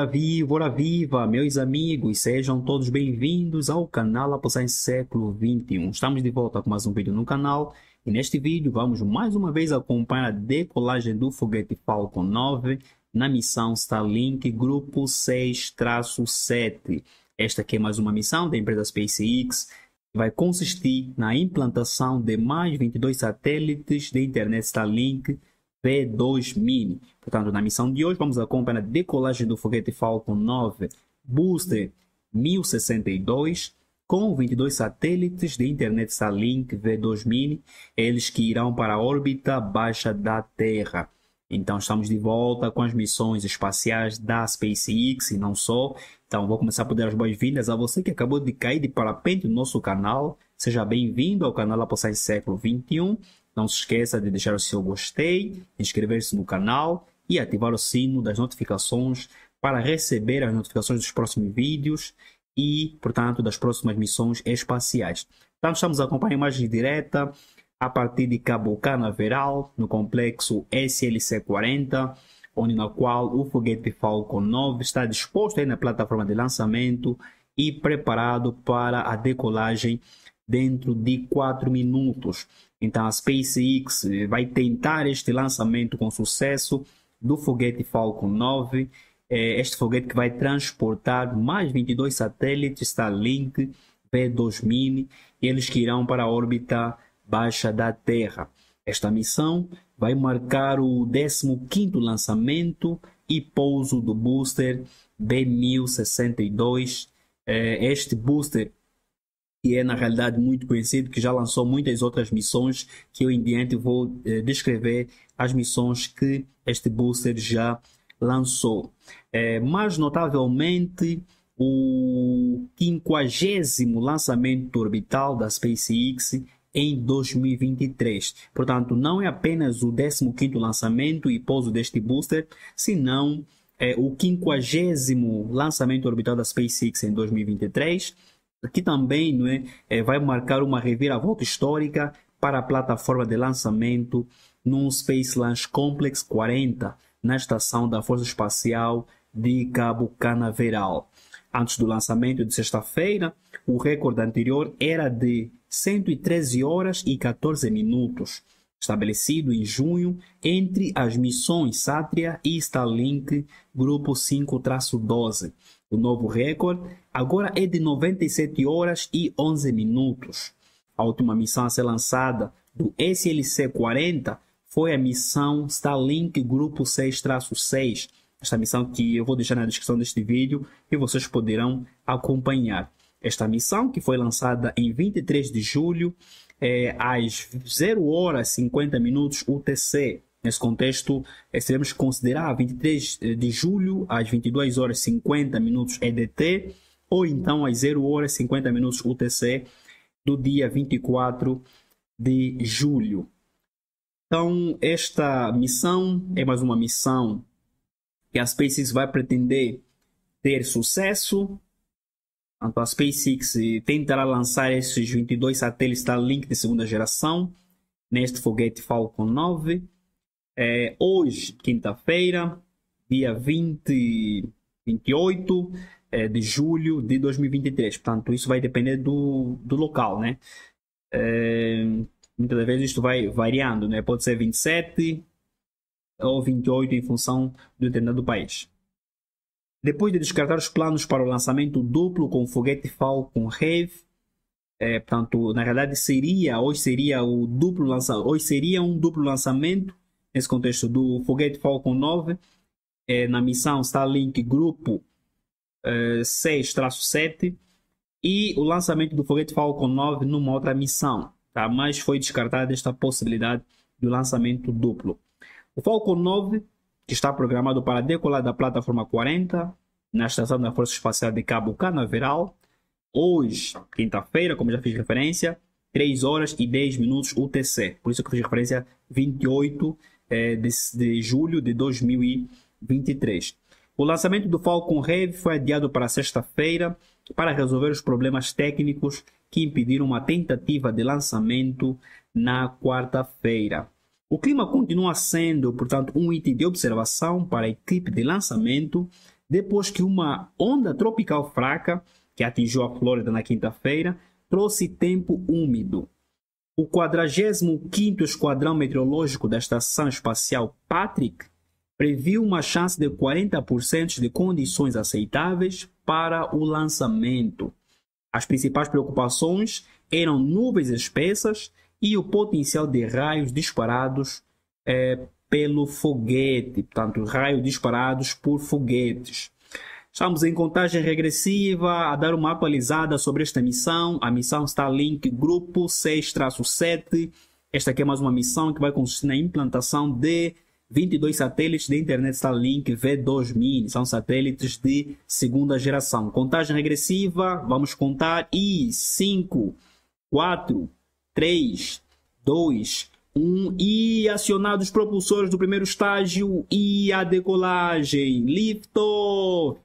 Ora viva, ora viva, meus amigos, sejam todos bem-vindos ao canal Apostar Século 21. Estamos de volta com mais um vídeo no canal e neste vídeo vamos mais uma vez acompanhar a decolagem do foguete Falcon 9 na missão Starlink Grupo 6-7. Esta aqui é mais uma missão da empresa SpaceX que vai consistir na implantação de mais 22 satélites de internet Starlink V2 mini. Portanto, na missão de hoje, vamos acompanhar a decolagem do foguete Falcon 9 Booster 1062 com 22 satélites de internet Starlink v 2 mini. eles que irão para a órbita baixa da Terra. Então, estamos de volta com as missões espaciais da SpaceX e não só. Então, vou começar por dar as boas-vindas a você que acabou de cair de parapente no nosso canal. Seja bem-vindo ao canal Apostar Século 21. Não se esqueça de deixar o seu gostei, inscrever-se no canal e ativar o sino das notificações para receber as notificações dos próximos vídeos e, portanto, das próximas missões espaciais. Então, estamos acompanhando a imagem direta a partir de Cabo Canaveral, no complexo SLC-40, onde na qual o foguete Falcon 9 está disposto aí na plataforma de lançamento e preparado para a decolagem dentro de 4 minutos. Então a SpaceX vai tentar este lançamento com sucesso do foguete Falcon 9, é, este foguete que vai transportar mais 22 satélites Starlink b 2 Mini, eles que irão para a órbita baixa da Terra. Esta missão vai marcar o 15º lançamento e pouso do booster B1062. É, este booster que é na realidade muito conhecido, que já lançou muitas outras missões, que eu em diante vou eh, descrever as missões que este booster já lançou. Eh, mais notavelmente, o 50 lançamento orbital da SpaceX em 2023. Portanto, não é apenas o 15º lançamento e pouso deste booster, senão é, o 50 lançamento orbital da SpaceX em 2023 que também não é? é, vai marcar uma reviravolta histórica para a plataforma de lançamento no Space Launch Complex 40 na estação da Força Espacial de Cabo Canaveral. Antes do lançamento de sexta-feira, o recorde anterior era de 113 horas e 14 minutos, estabelecido em junho entre as missões Satria e Starlink Grupo 5-12 o novo recorde agora é de 97 horas e 11 minutos. A última missão a ser lançada do SLC-40 foi a missão Starlink Grupo 6-6. Esta missão que eu vou deixar na descrição deste vídeo e vocês poderão acompanhar. Esta missão que foi lançada em 23 de julho é, às 0 horas 50 minutos UTC. Nesse contexto, teremos que considerar 23 eh, de julho às 22 horas 50 minutos EDT ou então às 0 horas 50 minutos UTC do dia 24 de julho. Então, esta missão é mais uma missão que a SpaceX vai pretender ter sucesso. Então, a SpaceX eh, tentará lançar esses 22 satélites Link de segunda geração neste foguete Falcon 9 é, hoje, quinta-feira, dia 20, 28 é, de julho de 2023. Portanto, isso vai depender do, do local, né? É, muitas vezes isto vai variando, né? Pode ser 27 ou 28 em função do determinado país. Depois de descartar os planos para o lançamento duplo com o foguete Falcon Heavy, é, portanto, na realidade seria, hoje seria o duplo lança, hoje seria um duplo lançamento nesse contexto do foguete Falcon 9, é, na missão Starlink Grupo é, 6-7, e o lançamento do foguete Falcon 9 numa outra missão, tá? mas foi descartada esta possibilidade do lançamento duplo. O Falcon 9, que está programado para decolar da plataforma 40, na estação da Força Espacial de Cabo Canaveral, hoje, quinta-feira, como já fiz referência, 3 horas e 10 minutos UTC. Por isso que eu fiz referência 28 é, de, de julho de 2023. O lançamento do Falcon Heavy foi adiado para sexta-feira para resolver os problemas técnicos que impediram uma tentativa de lançamento na quarta-feira. O clima continua sendo, portanto, um item de observação para a equipe de lançamento depois que uma onda tropical fraca que atingiu a Flórida na quinta-feira trouxe tempo úmido o 45º Esquadrão Meteorológico da Estação Espacial Patrick previu uma chance de 40% de condições aceitáveis para o lançamento. As principais preocupações eram nuvens espessas e o potencial de raios disparados é, pelo foguete, portanto, raios disparados por foguetes. Estamos em contagem regressiva a dar uma atualizada sobre esta missão. A missão Starlink Grupo 6-7. Esta aqui é mais uma missão que vai consistir na implantação de 22 satélites de internet Starlink V2 Mini. São satélites de segunda geração. Contagem regressiva, vamos contar. E 5, 4, 3, 2, um I acionado os propulsores do primeiro estágio e a decolagem. Lifto!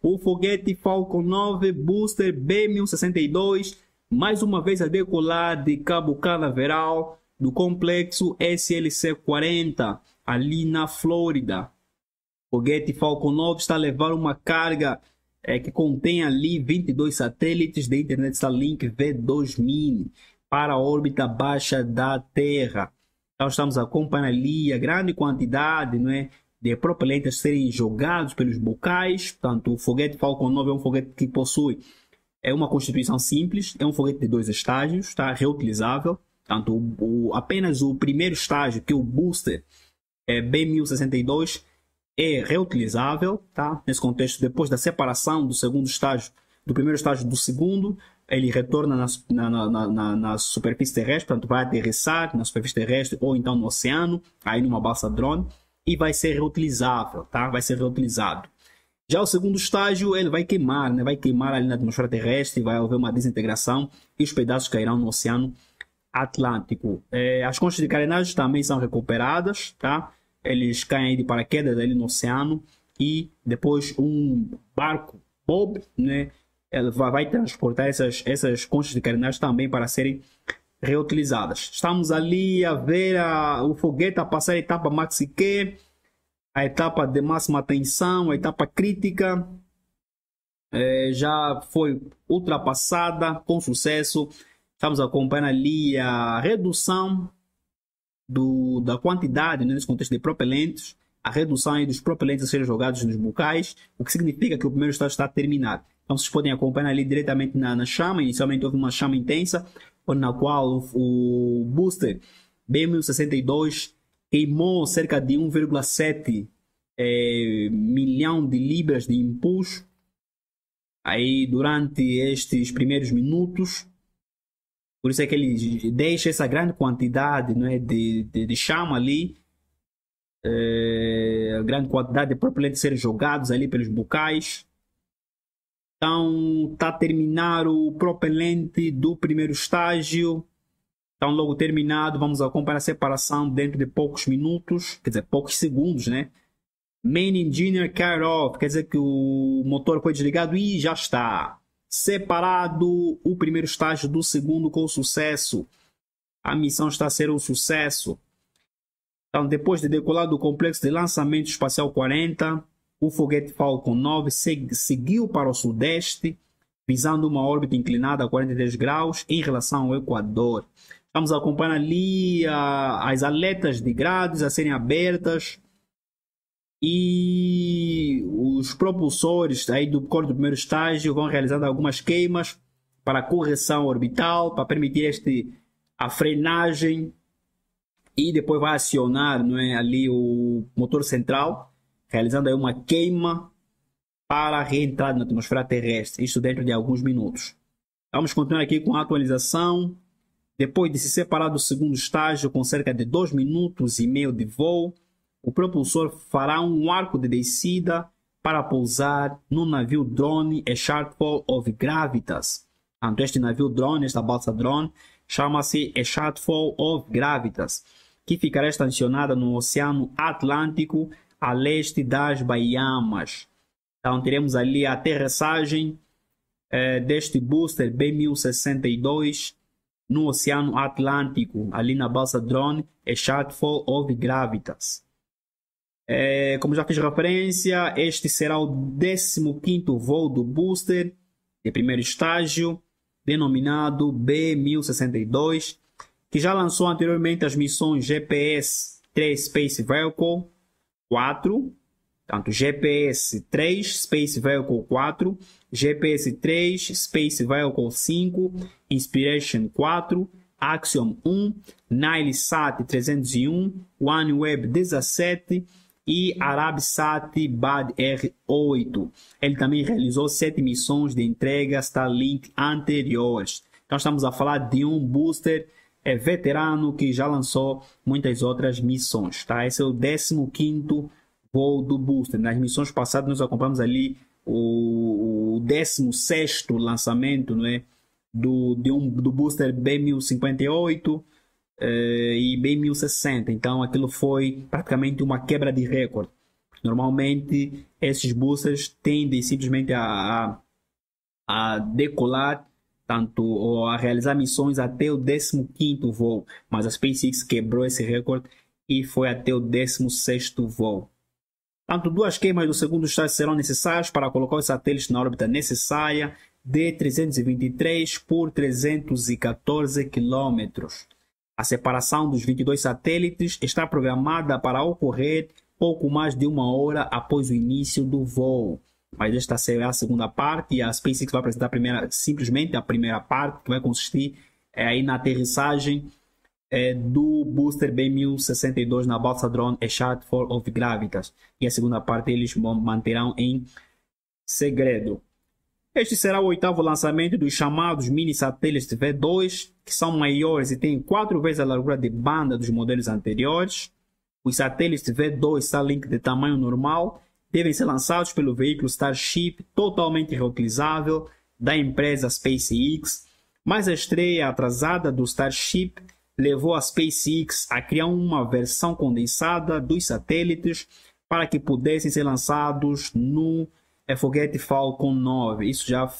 O foguete Falcon 9 Booster B-1062, mais uma vez a decolar de Cabo Canaveral do complexo SLC-40, ali na Flórida. O foguete Falcon 9 está a levar uma carga é, que contém ali 22 satélites da internet Starlink V2000 para a órbita baixa da Terra. Nós estamos acompanhando ali a grande quantidade não é, de propelentes serem jogados pelos bocais. Portanto, o foguete Falcon 9 é um foguete que possui é uma constituição simples, é um foguete de dois estágios, está reutilizável. Portanto, o, o, apenas o primeiro estágio, que é o booster é, B1062, é reutilizável. Tá? Nesse contexto, depois da separação do segundo estágio, do primeiro estágio do segundo, ele retorna na, na, na, na, superfície terrestre, portanto, vai aterrissar na superfície terrestre ou então no oceano, aí numa balsa drone, e vai ser reutilizável, tá? Vai ser reutilizado. Já o segundo estágio, ele vai queimar, né? Vai queimar ali na atmosfera terrestre, vai haver uma desintegração e os pedaços cairão no oceano Atlântico. É, as conchas de carenagem também são recuperadas, tá? Eles caem de paraquedas ali no oceano e depois um barco Bob, né? ele vai transportar essas, essas conchas de carenagem também para serem reutilizadas. Estamos ali a ver a, o foguete a passar a etapa maxi Q, a etapa de máxima tensão, a etapa crítica. É, já foi ultrapassada com sucesso. Estamos acompanhando ali a redução do, da quantidade, né, nesse contexto de propelentes, a redução dos propelentes a serem jogados nos bucais, o que significa que o primeiro estágio está terminado. Então vocês podem acompanhar ali diretamente na, na chama. Inicialmente houve uma chama intensa, na qual o booster B1062 queimou cerca de 1,7 é, milhão de libras de impulso. Aí durante estes primeiros minutos, por isso é que ele deixa essa grande quantidade né, de, de, de chama ali, é, grande quantidade de propelentes ser jogados ali pelos bucais Estão tá a terminar o propelente do primeiro estágio. Então, logo terminado, vamos acompanhar a separação dentro de poucos minutos, quer dizer, poucos segundos, né? Main Engineer Car Off, quer dizer que o motor foi desligado e já está. Separado o primeiro estágio do segundo com sucesso. A missão está a ser um sucesso. Então, depois de decolar do complexo de lançamento espacial 40, o foguete Falcon 9 seguiu para o sudeste, visando uma órbita inclinada a 43 graus em relação ao Equador. Estamos acompanhando ali a, as aletas de grades a serem abertas e os propulsores aí do corpo do primeiro estágio vão realizando algumas queimas para correção orbital, para permitir este, a frenagem e depois vai acionar não é, ali o motor central realizando aí uma queima para a reentrada na atmosfera terrestre, isso dentro de alguns minutos. Vamos continuar aqui com a atualização. Depois de se separar do segundo estágio com cerca de 2 minutos e meio de voo, o propulsor fará um arco de descida para pousar no navio drone A Shardfall of Gravitas. Então, este navio drone, esta balsa drone, chama-se A Shardfall of Gravitas, que ficará estacionada no Oceano Atlântico a leste das Bahamas, Então teremos ali a aterrissagem eh, deste booster B-1062 no Oceano Atlântico, ali na balsa drone e é Shotfall of Gravitas. Eh, como já fiz referência, este será o 15º voo do booster de primeiro estágio, denominado B-1062, que já lançou anteriormente as missões GPS-3 Space Vehicle 4, tanto GPS 3, Space Vehicle 4, GPS 3, Space Vehicle 5, Inspiration 4, Axiom 1, Nilesat 301, OneWeb 17 e Arabsat BAD R8. Ele também realizou sete missões de entrega Starlink anteriores. Então estamos a falar de um booster é veterano que já lançou muitas outras missões, tá? Esse é o 15º voo do Booster. Nas missões passadas nós acompanhamos ali o, o 16º lançamento, não é? Do, de um, do Booster B-1058 eh, e B-1060. Então aquilo foi praticamente uma quebra de recorde. Normalmente esses boosters tendem simplesmente a, a, a decolar tanto a realizar missões até o 15 quinto voo, mas a SpaceX quebrou esse recorde e foi até o 16 sexto voo. Tanto duas queimas do segundo estágio serão necessárias para colocar os satélites na órbita necessária de 323 por 314 km. A separação dos 22 satélites está programada para ocorrer pouco mais de uma hora após o início do voo mas esta será a segunda parte e a SpaceX vai apresentar a primeira, simplesmente a primeira parte, que vai consistir é, aí na aterrissagem é, do booster B-1062 na balsa drone A Shot for of Gravitas. E a segunda parte eles manterão em segredo. Este será o oitavo lançamento dos chamados mini satélites V2, que são maiores e têm quatro vezes a largura de banda dos modelos anteriores. Os satélites V2 Starlink de tamanho normal devem ser lançados pelo veículo Starship totalmente reutilizável da empresa SpaceX, mas a estreia atrasada do Starship levou a SpaceX a criar uma versão condensada dos satélites para que pudessem ser lançados no é, foguete Falcon 9. Isso já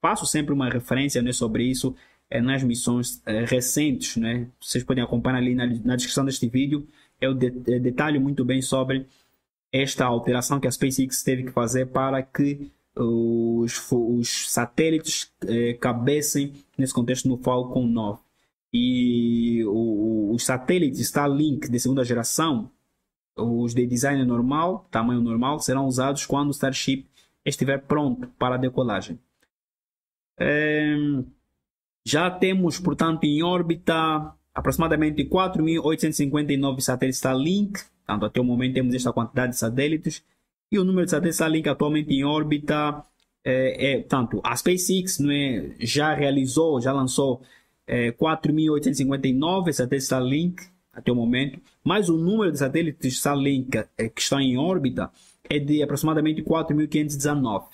faço sempre uma referência né, sobre isso é, nas missões é, recentes. Né? Vocês podem acompanhar ali na, na descrição deste vídeo. Eu é de, é, detalho muito bem sobre esta alteração que a SpaceX teve que fazer para que os, os satélites eh, cabessem, nesse contexto, no Falcon 9. E o, os satélites Starlink de segunda geração, os de design normal, tamanho normal, serão usados quando o Starship estiver pronto para a decolagem. É, já temos, portanto, em órbita aproximadamente 4.859 satélites Starlink Portanto, até o momento temos esta quantidade de satélites e o número de satélites Starlink atualmente em órbita eh, é, é tanto a SpaceX não é, já realizou, já lançou é, eh, 4.859 satélites Starlink até o momento, mas o número de satélites Starlink é, que estão em órbita é de aproximadamente 4.519.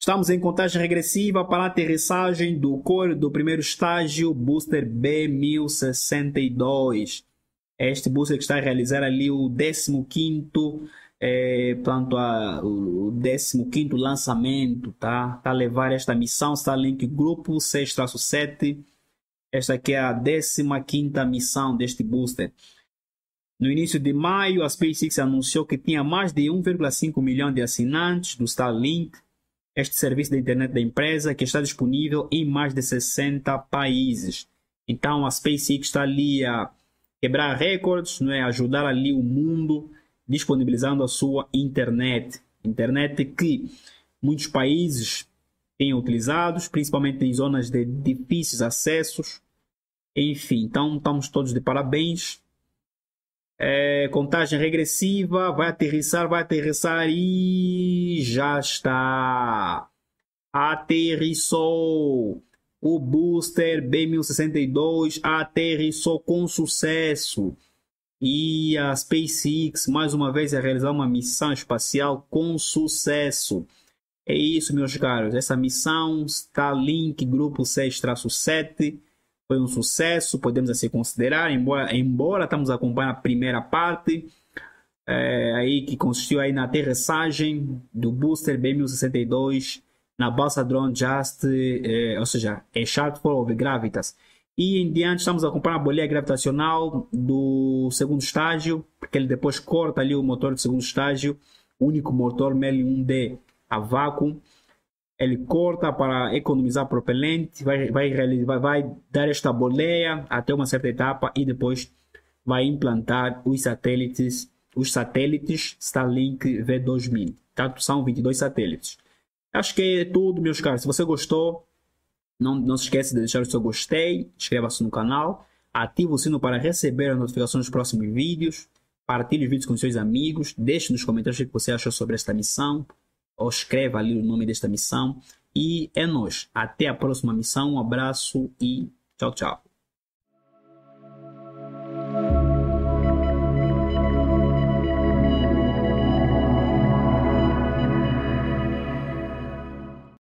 Estamos em contagem regressiva para a aterrissagem do core do primeiro estágio Booster B1062. É este Busca que está a realizar ali o 15 é, portanto, a, o 15 lançamento, tá? Está a levar esta missão Starlink Grupo 6-7. Esta aqui é a 15 missão deste booster. No início de maio, a SpaceX anunciou que tinha mais de 1,5 milhão de assinantes do Starlink, este serviço de internet da empresa que está disponível em mais de 60 países. Então, a SpaceX está ali a quebrar recordes, não é? ajudar ali o mundo disponibilizando a sua internet. Internet que muitos países têm utilizado, principalmente em zonas de difíceis acessos. Enfim, então estamos todos de parabéns. É, contagem regressiva, vai aterrissar, vai aterrissar e já está. Aterrissou o booster B-1062 aterrissou com sucesso. E a SpaceX, mais uma vez, a realizar uma missão espacial com sucesso. É isso, meus caros. Essa missão Starlink Grupo 6-7 foi um sucesso, podemos assim considerar, embora, embora estamos acompanhando a primeira parte, é, aí que consistiu aí na aterrissagem do booster B-1062 na balsa Drone Just, eh, ou seja, é Shark for of Gravitas. E em diante estamos a acompanhar a boleia gravitacional do segundo estágio, porque ele depois corta ali o motor do segundo estágio, o único motor ml 1D a vácuo. Ele corta para economizar propelente, vai, vai, vai, vai dar esta boleia até uma certa etapa e depois vai implantar os satélites, os satélites Starlink V2000. Tanto tá? são 22 satélites. Acho que é tudo, meus caros. Se você gostou, não, não se esqueça de deixar o seu gostei, inscreva-se no canal, ative o sino para receber as notificações dos próximos vídeos, partilhe os vídeos com seus amigos, deixe nos comentários o que você achou sobre esta missão, ou escreva ali o nome desta missão. E é nós. Até a próxima missão. Um abraço e tchau, tchau.